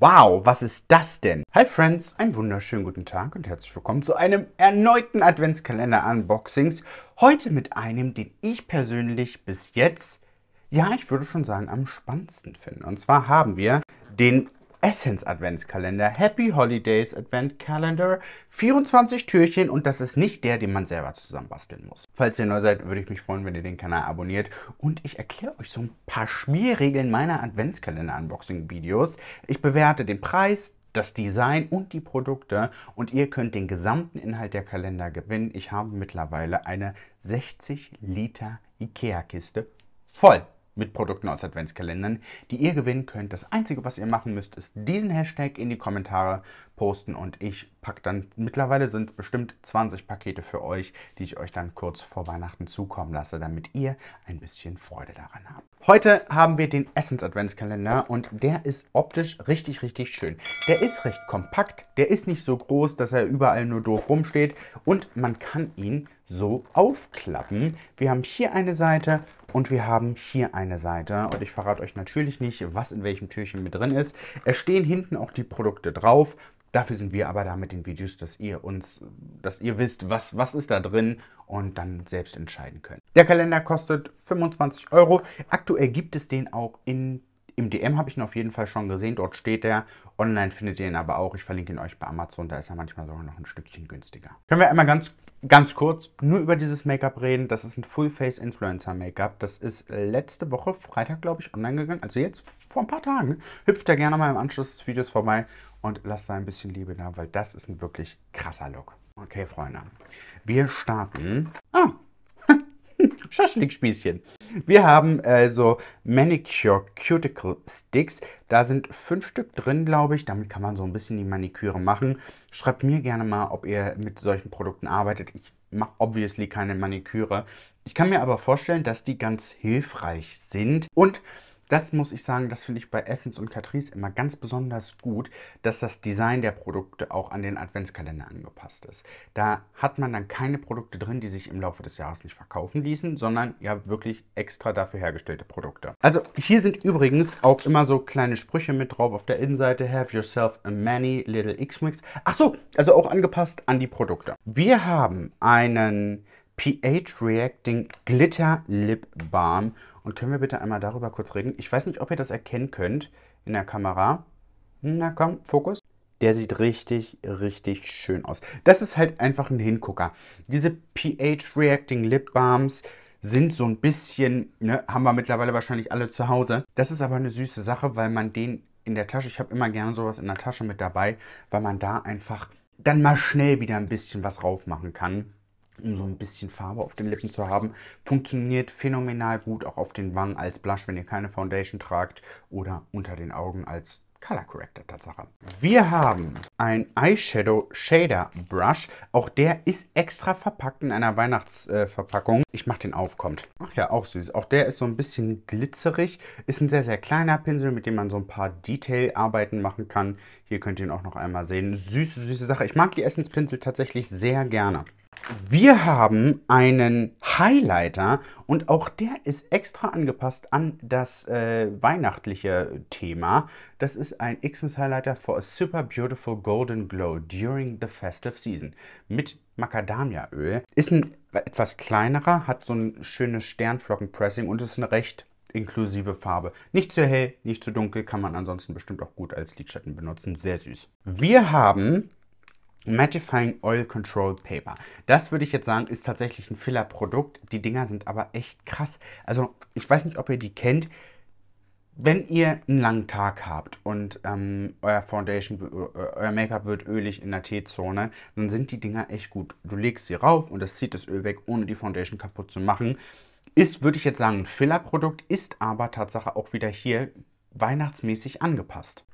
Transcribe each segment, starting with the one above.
Wow, was ist das denn? Hi Friends, einen wunderschönen guten Tag und herzlich willkommen zu einem erneuten Adventskalender-Unboxings. Heute mit einem, den ich persönlich bis jetzt, ja, ich würde schon sagen, am spannendsten finde. Und zwar haben wir den Essence Adventskalender, Happy Holidays Advent Calendar, 24 Türchen und das ist nicht der, den man selber zusammenbasteln muss. Falls ihr neu seid, würde ich mich freuen, wenn ihr den Kanal abonniert und ich erkläre euch so ein paar Schmierregeln meiner Adventskalender-Unboxing-Videos. Ich bewerte den Preis, das Design und die Produkte und ihr könnt den gesamten Inhalt der Kalender gewinnen. Ich habe mittlerweile eine 60 Liter Ikea-Kiste voll mit Produkten aus Adventskalendern, die ihr gewinnen könnt. Das Einzige, was ihr machen müsst, ist diesen Hashtag in die Kommentare posten und ich packe dann, mittlerweile sind es bestimmt 20 Pakete für euch, die ich euch dann kurz vor Weihnachten zukommen lasse, damit ihr ein bisschen Freude daran habt. Heute haben wir den Essence Adventskalender und der ist optisch richtig, richtig schön. Der ist recht kompakt, der ist nicht so groß, dass er überall nur doof rumsteht und man kann ihn so aufklappen. Wir haben hier eine Seite und wir haben hier eine Seite. Und ich verrate euch natürlich nicht, was in welchem Türchen mit drin ist. Es stehen hinten auch die Produkte drauf. Dafür sind wir aber da mit den Videos, dass ihr uns, dass ihr wisst, was, was ist da drin und dann selbst entscheiden könnt. Der Kalender kostet 25 Euro. Aktuell gibt es den auch in im DM habe ich ihn auf jeden Fall schon gesehen. Dort steht er. Online findet ihr ihn aber auch. Ich verlinke ihn euch bei Amazon. Da ist er manchmal sogar noch ein Stückchen günstiger. Können wir einmal ganz, ganz kurz nur über dieses Make-up reden. Das ist ein Full-Face-Influencer-Make-up. Das ist letzte Woche, Freitag, glaube ich, online gegangen. Also jetzt vor ein paar Tagen. Hüpft da gerne mal im Anschluss des Videos vorbei und lasst da ein bisschen Liebe da, weil das ist ein wirklich krasser Look. Okay, Freunde. Wir starten. Ah, Schaschlikspießchen. Wir haben also Manicure Cuticle Sticks. Da sind fünf Stück drin, glaube ich. Damit kann man so ein bisschen die Maniküre machen. Schreibt mir gerne mal, ob ihr mit solchen Produkten arbeitet. Ich mache obviously keine Maniküre. Ich kann mir aber vorstellen, dass die ganz hilfreich sind. Und das muss ich sagen, das finde ich bei Essence und Catrice immer ganz besonders gut, dass das Design der Produkte auch an den Adventskalender angepasst ist. Da hat man dann keine Produkte drin, die sich im Laufe des Jahres nicht verkaufen ließen, sondern ja wirklich extra dafür hergestellte Produkte. Also hier sind übrigens auch immer so kleine Sprüche mit drauf auf der Innenseite. Have yourself a many little X-Mix. Ach so, also auch angepasst an die Produkte. Wir haben einen pH Reacting Glitter Lip Balm. Und können wir bitte einmal darüber kurz reden? Ich weiß nicht, ob ihr das erkennen könnt in der Kamera. Na komm, Fokus. Der sieht richtig, richtig schön aus. Das ist halt einfach ein Hingucker. Diese pH Reacting Lip Balms sind so ein bisschen, ne, haben wir mittlerweile wahrscheinlich alle zu Hause. Das ist aber eine süße Sache, weil man den in der Tasche, ich habe immer gerne sowas in der Tasche mit dabei, weil man da einfach dann mal schnell wieder ein bisschen was drauf machen kann um so ein bisschen Farbe auf den Lippen zu haben. Funktioniert phänomenal gut auch auf den Wangen als Blush, wenn ihr keine Foundation tragt oder unter den Augen als Color Corrector Tatsache. Wir haben ein Eyeshadow Shader Brush. Auch der ist extra verpackt in einer Weihnachtsverpackung. Äh, ich mach den auf, kommt. Ach ja, auch süß. Auch der ist so ein bisschen glitzerig. Ist ein sehr, sehr kleiner Pinsel, mit dem man so ein paar Detail-Arbeiten machen kann. Hier könnt ihr ihn auch noch einmal sehen. Süße, süße Sache. Ich mag die Essenspinsel tatsächlich sehr gerne. Wir haben einen Highlighter und auch der ist extra angepasst an das äh, weihnachtliche Thema. Das ist ein Xmas Highlighter for a super beautiful golden glow during the festive season mit Macadamiaöl. Ist ein etwas kleinerer, hat so ein schönes Sternflockenpressing und ist eine recht inklusive Farbe. Nicht zu hell, nicht zu dunkel, kann man ansonsten bestimmt auch gut als Lidschatten benutzen. Sehr süß. Wir haben Mattifying Oil Control Paper. Das würde ich jetzt sagen, ist tatsächlich ein Filler-Produkt. Die Dinger sind aber echt krass. Also ich weiß nicht, ob ihr die kennt. Wenn ihr einen langen Tag habt und ähm, euer Foundation, äh, euer Make-up wird ölig in der T-Zone, dann sind die Dinger echt gut. Du legst sie rauf und das zieht das Öl weg, ohne die Foundation kaputt zu machen. Ist, würde ich jetzt sagen, ein Filler-Produkt, ist aber Tatsache auch wieder hier weihnachtsmäßig angepasst.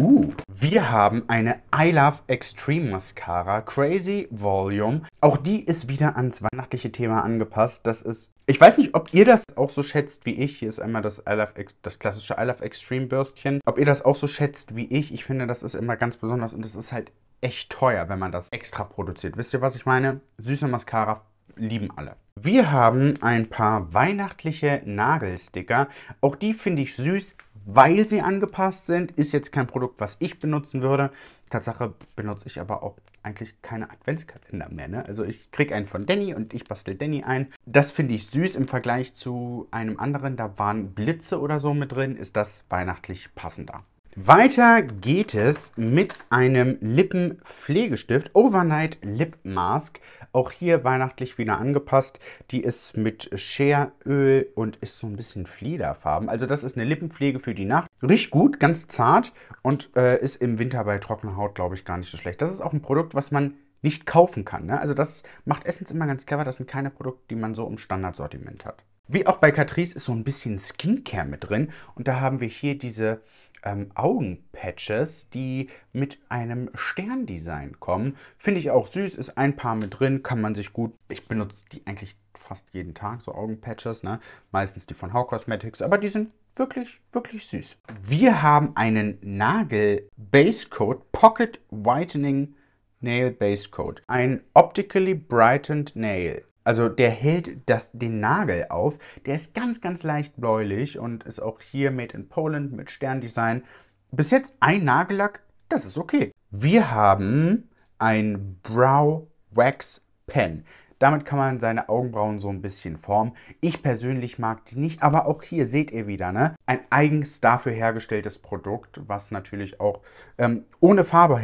Uh, wir haben eine I Love Extreme Mascara Crazy Volume. Auch die ist wieder ans weihnachtliche Thema angepasst. Das ist, ich weiß nicht, ob ihr das auch so schätzt wie ich. Hier ist einmal das, I Love, das klassische I Love Extreme Bürstchen. Ob ihr das auch so schätzt wie ich. Ich finde, das ist immer ganz besonders und es ist halt echt teuer, wenn man das extra produziert. Wisst ihr, was ich meine? Süße Mascara lieben alle. Wir haben ein paar weihnachtliche Nagelsticker. Auch die finde ich süß weil sie angepasst sind. Ist jetzt kein Produkt, was ich benutzen würde. Tatsache benutze ich aber auch eigentlich keine Adventskalender mehr. Ne? Also ich kriege einen von Danny und ich bastel Danny ein. Das finde ich süß im Vergleich zu einem anderen. Da waren Blitze oder so mit drin. Ist das weihnachtlich passender. Weiter geht es mit einem Lippenpflegestift Overnight Lip Mask auch hier weihnachtlich wieder angepasst. Die ist mit Scheröl und ist so ein bisschen Fliederfarben. Also das ist eine Lippenpflege für die Nacht. Riecht gut, ganz zart und äh, ist im Winter bei trockener Haut, glaube ich, gar nicht so schlecht. Das ist auch ein Produkt, was man nicht kaufen kann. Ne? Also das macht Essens immer ganz clever. Das sind keine Produkte, die man so im Standardsortiment hat. Wie auch bei Catrice ist so ein bisschen Skincare mit drin. Und da haben wir hier diese ähm, Augenpatches, die mit einem Sterndesign kommen. Finde ich auch süß, ist ein paar mit drin, kann man sich gut. Ich benutze die eigentlich fast jeden Tag, so Augenpatches, ne? meistens die von How Cosmetics, aber die sind wirklich, wirklich süß. Wir haben einen Nagel Base Coat Pocket Whitening Nail Base Coat. Ein Optically Brightened Nail. Also der hält das, den Nagel auf. Der ist ganz, ganz leicht bläulich und ist auch hier made in Poland mit Sterndesign. Bis jetzt ein Nagellack, das ist okay. Wir haben ein Brow Wax Pen. Damit kann man seine Augenbrauen so ein bisschen formen. Ich persönlich mag die nicht, aber auch hier seht ihr wieder, ne? Ein eigens dafür hergestelltes Produkt, was natürlich auch ähm, ohne Farbe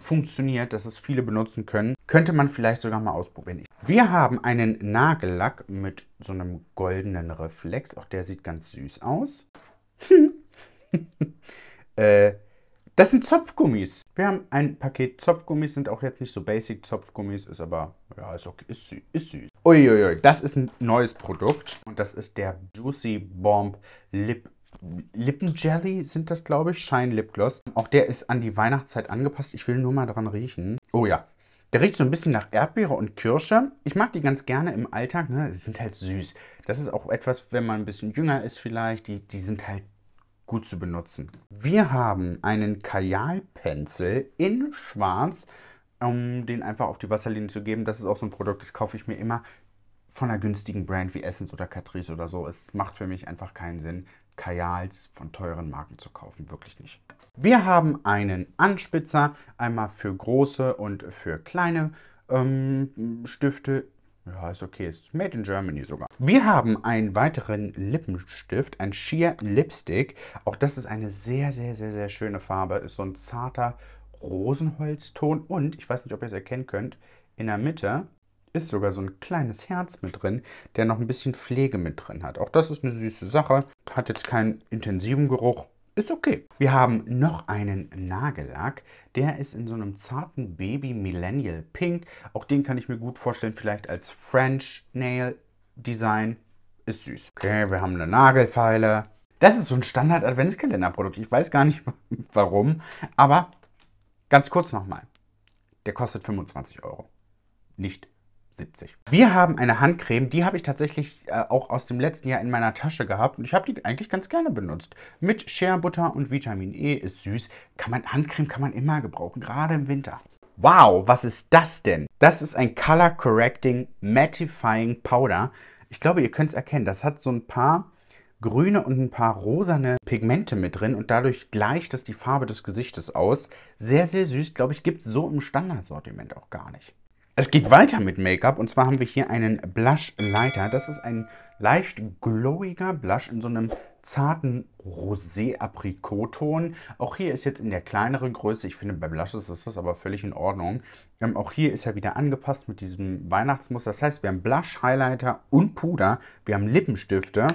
funktioniert, dass es viele benutzen können, könnte man vielleicht sogar mal ausprobieren. Wir haben einen Nagellack mit so einem goldenen Reflex. Auch der sieht ganz süß aus. äh, das sind Zopfgummis. Wir haben ein Paket Zopfgummis, sind auch jetzt nicht so basic Zopfgummis, ist aber, ja, ist, okay, ist, süß, ist süß. Uiuiui, das ist ein neues Produkt und das ist der Juicy Bomb Lip Lippenjelly sind das, glaube ich, Shine Lipgloss. Auch der ist an die Weihnachtszeit angepasst. Ich will nur mal dran riechen. Oh ja. Der riecht so ein bisschen nach Erdbeere und Kirsche. Ich mag die ganz gerne im Alltag. Ne? Sie sind halt süß. Das ist auch etwas, wenn man ein bisschen jünger ist vielleicht. Die, die sind halt gut zu benutzen. Wir haben einen Kajalpinsel in Schwarz, um den einfach auf die Wasserlinie zu geben. Das ist auch so ein Produkt, das kaufe ich mir immer von einer günstigen Brand wie Essence oder Catrice oder so. Es macht für mich einfach keinen Sinn, Kajals von teuren Marken zu kaufen. Wirklich nicht. Wir haben einen Anspitzer, einmal für große und für kleine ähm, Stifte. Ja, ist okay, ist made in Germany sogar. Wir haben einen weiteren Lippenstift, ein Sheer Lipstick. Auch das ist eine sehr, sehr, sehr, sehr schöne Farbe. Ist so ein zarter Rosenholzton und, ich weiß nicht, ob ihr es erkennen könnt, in der Mitte ist sogar so ein kleines Herz mit drin, der noch ein bisschen Pflege mit drin hat. Auch das ist eine süße Sache. Hat jetzt keinen intensiven Geruch. Ist okay. Wir haben noch einen Nagellack. Der ist in so einem zarten Baby Millennial Pink. Auch den kann ich mir gut vorstellen, vielleicht als French Nail Design. Ist süß. Okay, wir haben eine Nagelfeile. Das ist so ein Standard-Adventskalender-Produkt. Ich weiß gar nicht warum, aber ganz kurz nochmal. Der kostet 25 Euro. Nicht 70. Wir haben eine Handcreme, die habe ich tatsächlich äh, auch aus dem letzten Jahr in meiner Tasche gehabt und ich habe die eigentlich ganz gerne benutzt. Mit Shea Butter und Vitamin E ist süß. Kann man, Handcreme kann man immer gebrauchen, gerade im Winter. Wow, was ist das denn? Das ist ein Color Correcting Mattifying Powder. Ich glaube, ihr könnt es erkennen. Das hat so ein paar grüne und ein paar rosane Pigmente mit drin und dadurch gleicht es die Farbe des Gesichtes aus. Sehr, sehr süß, glaube ich, gibt es so im Standardsortiment auch gar nicht. Es geht weiter mit Make-up und zwar haben wir hier einen Blush Lighter. Das ist ein leicht glowiger Blush in so einem zarten Rosé-Aprikoton. Auch hier ist jetzt in der kleineren Größe, ich finde bei Blushes ist das aber völlig in Ordnung. Ähm, auch hier ist er wieder angepasst mit diesem Weihnachtsmuster. Das heißt, wir haben Blush, Highlighter und Puder, wir haben Lippenstifte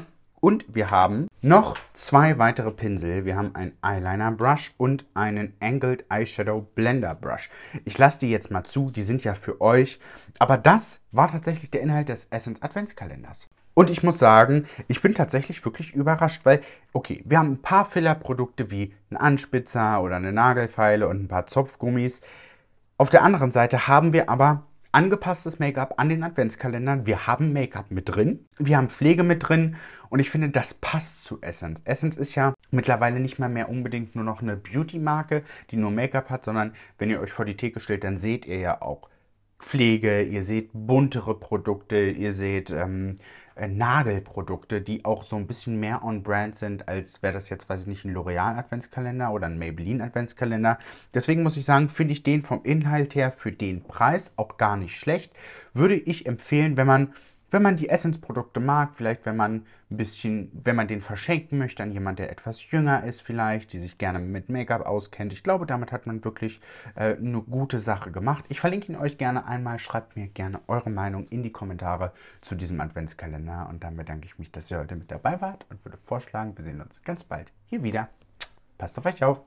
und wir haben noch zwei weitere Pinsel. Wir haben einen Eyeliner Brush und einen Angled Eyeshadow Blender Brush. Ich lasse die jetzt mal zu, die sind ja für euch. Aber das war tatsächlich der Inhalt des Essence Adventskalenders. Und ich muss sagen, ich bin tatsächlich wirklich überrascht, weil, okay, wir haben ein paar Fillerprodukte wie einen Anspitzer oder eine Nagelfeile und ein paar Zopfgummis. Auf der anderen Seite haben wir aber angepasstes Make-up an den Adventskalendern. Wir haben Make-up mit drin, wir haben Pflege mit drin und ich finde, das passt zu Essence. Essence ist ja mittlerweile nicht mal mehr unbedingt nur noch eine Beauty-Marke, die nur Make-up hat, sondern wenn ihr euch vor die Theke stellt, dann seht ihr ja auch Pflege, ihr seht buntere Produkte, ihr seht ähm, äh, Nagelprodukte, die auch so ein bisschen mehr on-brand sind, als wäre das jetzt, weiß ich nicht, ein L'Oreal Adventskalender oder ein Maybelline Adventskalender. Deswegen muss ich sagen, finde ich den vom Inhalt her für den Preis auch gar nicht schlecht. Würde ich empfehlen, wenn man wenn man die Essensprodukte mag, vielleicht wenn man ein bisschen, wenn man den verschenken möchte an jemanden, der etwas jünger ist vielleicht, die sich gerne mit Make-up auskennt. Ich glaube, damit hat man wirklich äh, eine gute Sache gemacht. Ich verlinke ihn euch gerne einmal. Schreibt mir gerne eure Meinung in die Kommentare zu diesem Adventskalender. Und dann bedanke ich mich, dass ihr heute mit dabei wart und würde vorschlagen, wir sehen uns ganz bald hier wieder. Passt auf euch auf.